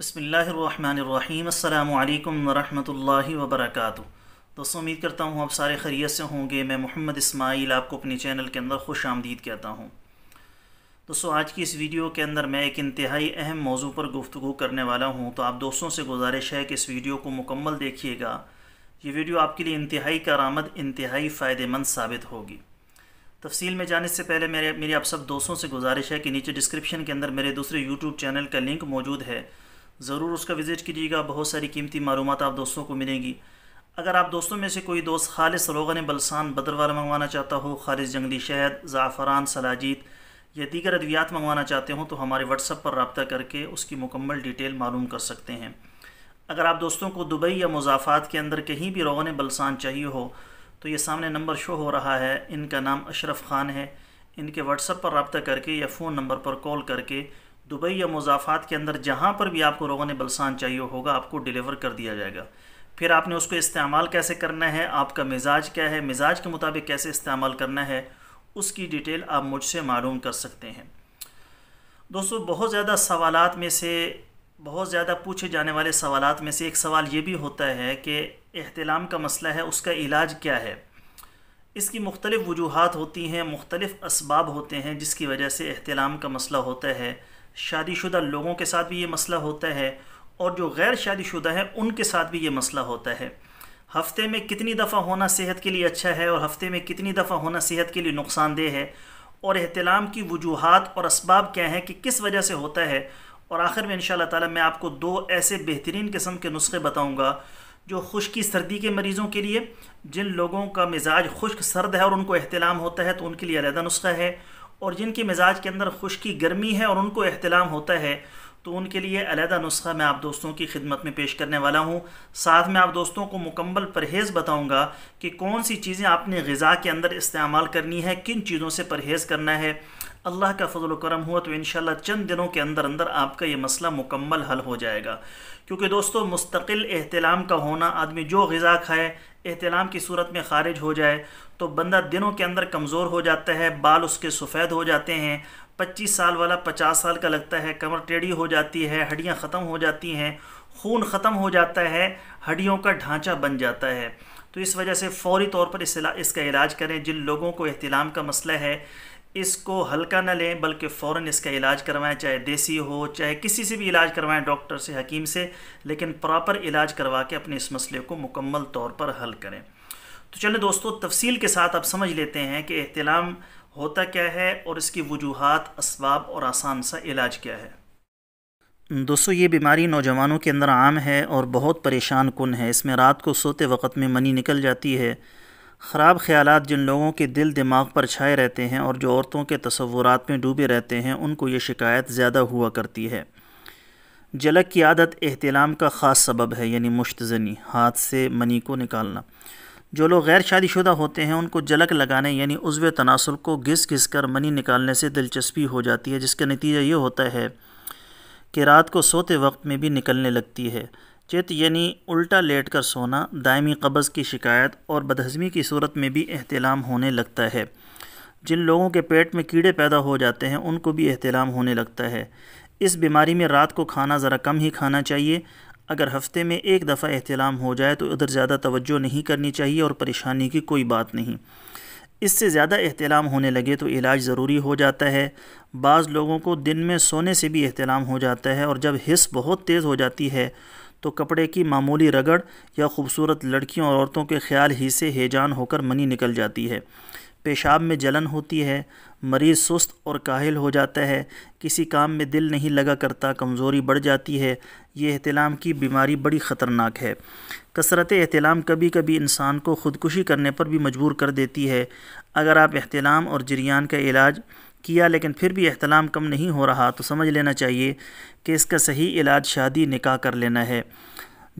बसमीम् अल्लाम वरहमल वबरक दोस्तों उम्मीद करता हूँ आप सारे खरीत से होंगे मैं मोहम्मद इस्माइल आपको अपने चैनल के अंदर खुश आमदीद कहता हूँ दोस्तों आज की इस वीडियो के अंदर मैं एक इंतहाई अहम मौजू पर गुफ्तु करने वाला हूँ तो आप दोस्तों से गुजारिश है कि इस वीडियो को मुकम्मल देखिएगा ये वीडियो आपके लिए इंतहाई करामद इंतहाई फ़ायदेमंद साबित होगी तफसील में जाने से पहले मेरे मेरी आप सब दोस्तों से गुजारिश है कि नीचे डिस्क्रिप्शन के अंदर मेरे दूसरे यूट्यूब चैनल का लिंक मौजूद है ज़रूर उसका विज़िट कीजिएगा बहुत सारी कीमती मालूम आप दोस्तों को मिलेंगी अगर आप दोस्तों में से कोई दोस्त खालिश रोगन बलसान बदरवाल मंगवाना चाहता हो खालिश जंगली शहद ज़ाफ़रान सलाजीत या दीगर अद्वियात मंगवाना चाहते हो तो हमारे व्हाट्सअप पर रबता करके उसकी मुकम्मल डिटेल मालूम कर सकते हैं अगर आप दोस्तों को दुबई या मुजाफात के अंदर कहीं भी रोगन बलसान चाहिए हो तो ये सामने नंबर शो हो रहा है इनका नाम अशरफ ख़ान है इनके व्हाट्सअप पर रबता करके या फ़ोन नंबर पर कॉल करके दुबई या मुजाफात के अंदर जहाँ पर भी आपको रोगन बलसान चाहिए होगा आपको डिलीवर कर दिया जाएगा फिर आपने उसको इस्तेमाल कैसे करना है आपका मिजाज क्या है मिजाज के मुताबिक कैसे इस्तेमाल करना है उसकी डिटेल आप मुझसे मालूम कर सकते हैं दोस्तों बहुत ज़्यादा सवाल में से बहुत ज़्यादा पूछे जाने वाले सवाल में से एक सवाल ये भी होता है कि अहतलाम का मसला है उसका इलाज क्या है इसकी मुख्तलिफ़ वजूहत होती हैं मुख्तलिफ़ इसबाब होते हैं जिसकी वजह से अहतलाम का मसला होता है शादीशुदा लोगों के साथ भी ये मसला होता है और जो गैर शादीशुदा हैं उनके साथ भी ये मसला होता है हफ्ते में कितनी दफ़ा होना सेहत के लिए अच्छा है और हफ्ते में कितनी दफ़ा होना सेहत के लिए नुकसानदेह है और अहतलाम की वजूहत और इसबाब क्या हैं कि किस वजह से होता है और आखिर में इन ताला मैं आपको दो ऐसे बेहतरीन किस्म के नुस्खे बताऊँगा जो खुश्की सर्दी के मरीज़ों के लिए जिन लोगों का मिजाज खुश्क सर्द है और उनको अहतलाम होता है तो उनके लिए अलहदा नुस्खा है और जिनके मिजाज के अंदर खुश्की गर्मी है और उनको अहतलाम होता है तो उनके लिए अलहदा नुस्खा मैं आप दोस्तों की खिदमत में पेश करने वाला हूँ साथ में आप दोस्तों को मुकम्मल परहेज़ बताऊँगा कि कौन सी चीज़ें आपने गज़ा के अंदर इस्तेमाल करनी है किन चीज़ों से परहेज़ करना है अल्लाह का फजल करम हुआ तो इन चंद दिनों के अंदर अंदर आपका ये मसला मुकम्मल हल हो जाएगा क्योंकि दोस्तों मुस्तकिल अहतलाम का होना आदमी जो गज़ा खाए अहतलाम की सूरत में ख़ारिज हो जाए तो बंदा दिनों के अंदर कमज़ोर हो जाता है बाल उसके सफ़ेद हो जाते हैं पच्चीस साल वाला पचास साल का लगता है कमर टेढ़ी हो जाती है हड्डियाँ ख़त्म हो जाती हैं खून ख़त्म हो जाता है हड्डियों का ढांचा बन जाता है तो इस वजह से फौरी तौर पर इस इसका इलाज करें जिन लोगों को अहतलाम का मसला है इसको हल्का न लें बल्कि फ़ौर इसका इलाज करवाएं चाहे देसी हो चाहे किसी से भी इलाज करवाएं डॉक्टर से हकीम से लेकिन प्रॉपर इलाज करवा के अपने इस मसले को मुकम्मल तौर पर हल करें तो चलें दोस्तों तफसील के साथ आप समझ लेते हैं कि अहतलाम होता क्या है और इसकी वजूहत इसबाब और आसान सा इलाज क्या है दोस्तों ये बीमारी नौजवानों के अंदर आम है और बहुत परेशान कन है इसमें रात को सोते वक़्त में मनी निकल जाती है ख़राब ख्याल जिन लोगों के दिल दिमाग पर छाए रहते हैं और जो औरतों के तस्वुरात में डूबे रहते हैं उनको ये शिकायत ज़्यादा हुआ करती है जलक की आदत अहतलाम का ख़ास सबब है यानी मुश्तनी हाथ से मनी को निकालना जो लोग गैर शादीशुदा होते हैं उनको जलक लगाने यानी उज्व तनासुल को घिस घिस कर मनी निकालने से दिलचस्पी हो जाती है जिसका नतीजा ये होता है कि रात को सोते वक्त में भी निकलने लगती है चित यानी उल्टा लेट कर सोना दायमी कब्ज़ की शिकायत और बदहज़मी की सूरत में भी अहतलाम होने लगता है जिन लोगों के पेट में कीड़े पैदा हो जाते हैं उनको भी अहतलाम होने लगता है इस बीमारी में रात को खाना ज़रा कम ही खाना चाहिए अगर हफ्ते में एक दफ़ा एहतलाम हो जाए तो उधर ज़्यादा तवज्जो नहीं करनी चाहिए और परेशानी की कोई बात नहीं इससे ज़्यादा अहतलाम होने लगे तो इलाज ज़रूरी हो जाता है बाज़ लोगों को दिन में सोने से भी अहतलाम हो जाता है और जब हिस बहुत तेज़ हो जाती है तो कपड़े की मामूली रगड़ या खूबसूरत लड़कियों और औरतों के ख्याल ही से हेजान होकर मनी निकल जाती है पेशाब में जलन होती है मरीज़ सुस्त और काहिल हो जाता है किसी काम में दिल नहीं लगा करता कमज़ोरी बढ़ जाती है ये अहतलाम की बीमारी बड़ी ख़तरनाक है कसरत अहतलाम कभी कभी इंसान को ख़ुदकुशी करने पर भी मजबूर कर देती है अगर आप अहतलाम और जरियान का इलाज किया लेकिन फिर भी अहतलाम कम नहीं हो रहा तो समझ लेना चाहिए कि इसका सही इलाज शादी निकाह कर लेना है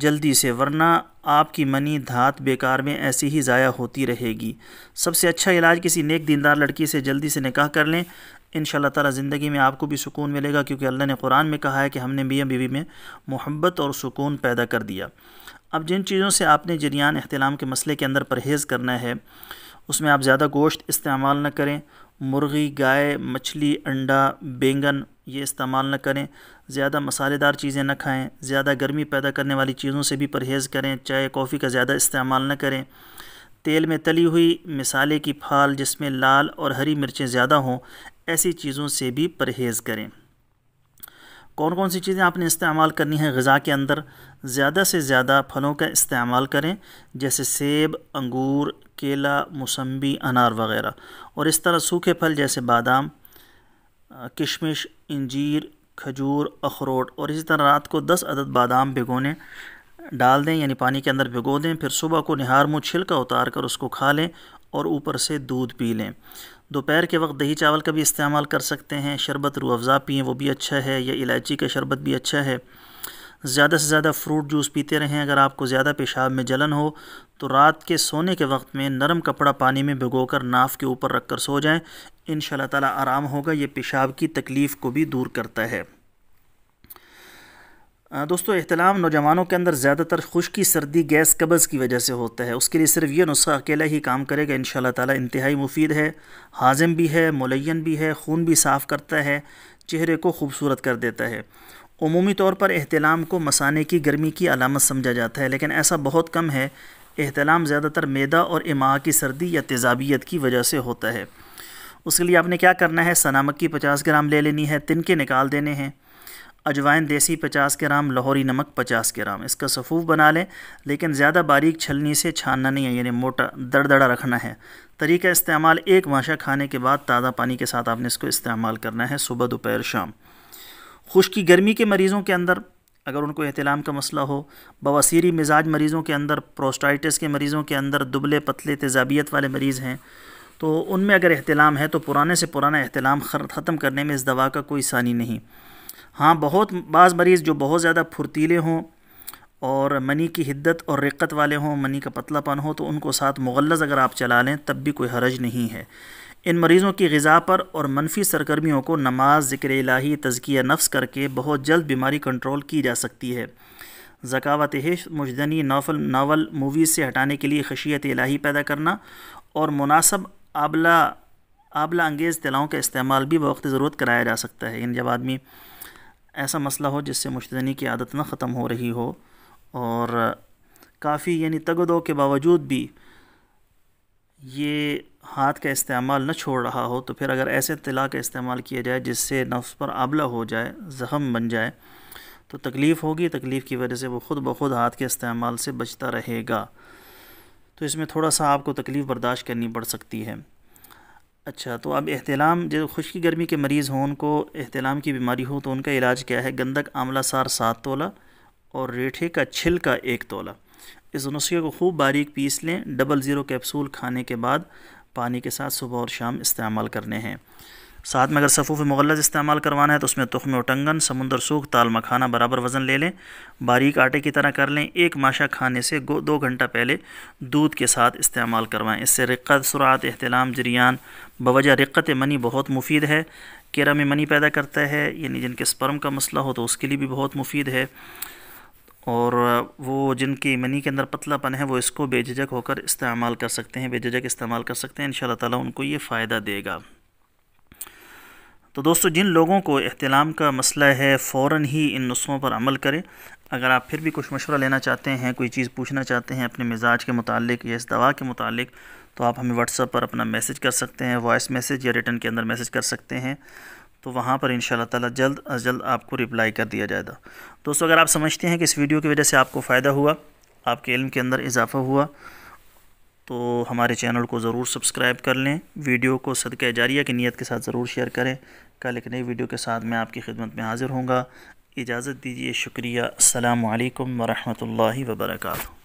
जल्दी से वरना आपकी मनी धात बेकार में ऐसी ही ज़ाया होती रहेगी सबसे अच्छा इलाज किसी नेक दीनदार लड़की से जल्दी से निकाह कर लें इन ताला ज़िंदगी में आपको भी सुकून मिलेगा क्योंकि अल्लाह ने कुरान में कहा है कि हमने मियाँ बीवी में मोहब्बत और सुकून पैदा कर दिया अब जिन चीज़ों से आपने जरियान अहतलाम के मसले के अंदर परहेज़ करना है उसमें आप ज़्यादा गोश्त इस्तेमाल न करें मुर्गी गाय मछली अंडा बैंगन ये इस्तेमाल न करें ज़्यादा मसालेदार चीज़ें ना खाएं ज़्यादा गर्मी पैदा करने वाली चीज़ों से भी परहेज़ करें चाय कॉफ़ी का ज़्यादा इस्तेमाल न करें तेल में तली हुई मिसाले की फाल जिसमें लाल और हरी मिर्चें ज़्यादा हों ऐसी चीज़ों से भी परहेज़ करें कौन कौन सी चीज़ें आपने इस्तेमाल करनी है गज़ा के अंदर ज़्यादा से ज़्यादा फलों का इस्तेमाल करें जैसे सेब अंगूर केला मौसम्बी अनार वगैरह और इस तरह सूखे फल जैसे बादाम किशमिश इंजीर खजूर अखरोट और इसी तरह रात को दस अदद बादाम भिगोने डाल दें यानी पानी के अंदर भिगो दें फिर सुबह को निहार मुँह छिलका उतार कर उसको खा लें और ऊपर से दूध पी लें दोपहर के वक्त दही चावल का भी इस्तेमाल कर सकते हैं शरबत रू अफ़ज़ा पिएँ वो भी अच्छा है या इलायची का शरबत भी अच्छा है ज़्यादा से ज़्यादा फ्रूट जूस पीते रहें अगर आपको ज़्यादा पेशाब में जलन हो तो रात के सोने के वक्त में नरम कपड़ा पानी में भिगोकर नाफ के ऊपर रख कर सो जाएं इन ताला आराम होगा ये पेशाब की तकलीफ़ को भी दूर करता है दोस्तों अहतलाम नौजवानों के अंदर ज़्यादातर खुश्की सर्दी गैस कब्ज़ की वजह से होता है उसके लिए सिर्फ ये नुस्खा अकेला ही काम करेगा इन ताला इंतहाई मुफीद है हाजम भी है मुलैन भी है खून भी साफ़ करता है चेहरे को खूबसूरत कर देता है अमूमी तौर पर अहतलाम को मसाने की गर्मी की अलामत समझा जाता है लेकिन ऐसा बहुत कम है अहतलाम ज़्यादातर मैदा और इमा की सर्दी या तेजाबियत की वजह से होता है उसके लिए आपने क्या करना है सनामक की पचास ग्राम ले लेनी है तिनके निकाल देने हैं अजवाइन देसी पचास ग्राम लाहौरी नमक पचास ग्राम इसका सफ़ूफ बना लें लेकिन ज़्यादा बारीक छलनी से छानना नहीं है यानी मोटा दड़दड़ा रखना है तरीका इस्तेमाल एक माशा खाने के बाद ताज़ा पानी के साथ आपने इसको इस्तेमाल करना है सुबह दोपहर शाम खुश्की गर्मी के मरीज़ों के अंदर अगर उनको एहतलाम का मसला हो बवासीरी मिजाज मरीज़ों के अंदर प्रोस्टाइटिस के मरीज़ों के अंदर दुबले पतले तेजाबियत वाले मरीज़ हैं तो उनमें अगर अहतलाम है तो पुराने से पुराना अहतलाम ख़त्म करने में इस दवा का कोई सानी नहीं हाँ बहुत बाज़ मरीज़ जो बहुत ज़्यादा फुर्तीले हों और मनी की हिद्दत और रिक्कत वाले हों मनी का पतलापन हो तो उनको साथ मुगलज़ अगर आप चला लें तब भी कोई हरज नहीं है इन मरीज़ों की गज़ा पर और मनफी सरगर्मियों को नमाज ज़िक्र इलाही तजकिया नफ्स करके बहुत जल्द बीमारी कंट्रोल की जा सकती है ज़कावत हिश मुजदनी नावल नावल मूवीज़ से हटाने के लिए खशियत इलाही पैदा करना और मुनासब आबला आबला अंगेज़ तलाओं का इस्तेमाल भी वक्त ज़रूरत कराया जा सकता है इन जब आदमी ऐसा मसला हो जिससे मुश्तनी की आदत ना ख़त्म हो रही हो और काफ़ी यानी तगदो के बावजूद भी ये हाथ का इस्तेमाल न छोड़ रहा हो तो फिर अगर ऐसे तला का इस्तेमाल किया जाए जिससे नफ्स पर आबला हो जाए ज़ख़म बन जाए तो तकलीफ़ होगी तकलीफ़ की वजह से वो ख़ुद ब खुद हाथ के इस्तेमाल से बचता रहेगा तो इसमें थोड़ा सा आपको तकलीफ़ बर्दाश्त करनी पड़ सकती है अच्छा तो अब अहतलाम जो खुश्की गर्मी के मरीज़ हों उनको अहतलाम की बीमारी हो तो उनका इलाज क्या है गंदक आमला सार सात तोला और रेठे का छिलका एक तोला इस नुस्खे को खूब बारीक पीस लें डबल ज़ीरो कैप्सूल खाने के बाद पानी के साथ सुबह और शाम इस्तेमाल करने हैं साथ में अगर सफ़ूफ़ मुगलज़ इस्तेमाल करवाना है तो उसमें में टंगन समुंदर सूख ताल मखाना बराबर वज़न ले लें बारीक आटे की तरह कर लें एक माशा खाने से दो घंटा पहले दूध के साथ इस्तेमाल करवाएं इससे रिक्कत सुरात अहतलाम जरियान बवजह रिक्कत मनी बहुत मुफीद है केरा में मनी पैदा करता है यानी जिनके स्पर्म का मसला हो तो उसके लिए भी बहुत मुफीद है और वो जिनकी मनी के अंदर पतलापन है वो इसको बेझिझक होकर इस्तेमाल कर सकते हैं बेझिझक इस्तेमाल कर सकते हैं इन ताला उनको ये फ़ायदा देगा तो दोस्तों जिन लोगों को अहतलाम का मसला है फ़ौर ही इन नुस्खों पर अमल करें अगर आप फिर भी कुछ मशवरा लेना चाहते हैं कोई चीज़ पूछना चाहते हैं अपने मिजाज के मुतालिक या इस दवा के मतलब तो आप हमें व्हाट्सअप पर अपना मैसेज कर सकते हैं वॉइस मैसेज या रिटर्न के अंदर मैसेज कर सकते हैं तो वहाँ पर इन ताला जल्द अज जल्द आपको रिप्लाई कर दिया जाएगा दोस्तों अगर आप समझते हैं कि इस वीडियो की वजह से आपको फ़ायदा हुआ आपके इल्म के अंदर इजाफ़ा हुआ तो हमारे चैनल को ज़रूर सब्सक्राइब कर लें वीडियो को सदक़ जारिया की नीयत के साथ ज़रूर शेयर करें कल एक नई वीडियो के साथ मैं आपकी खिदमत में हाज़िर हूँगा इजाज़त दीजिए शुक्रिया अल्लाम वरहमल वर्का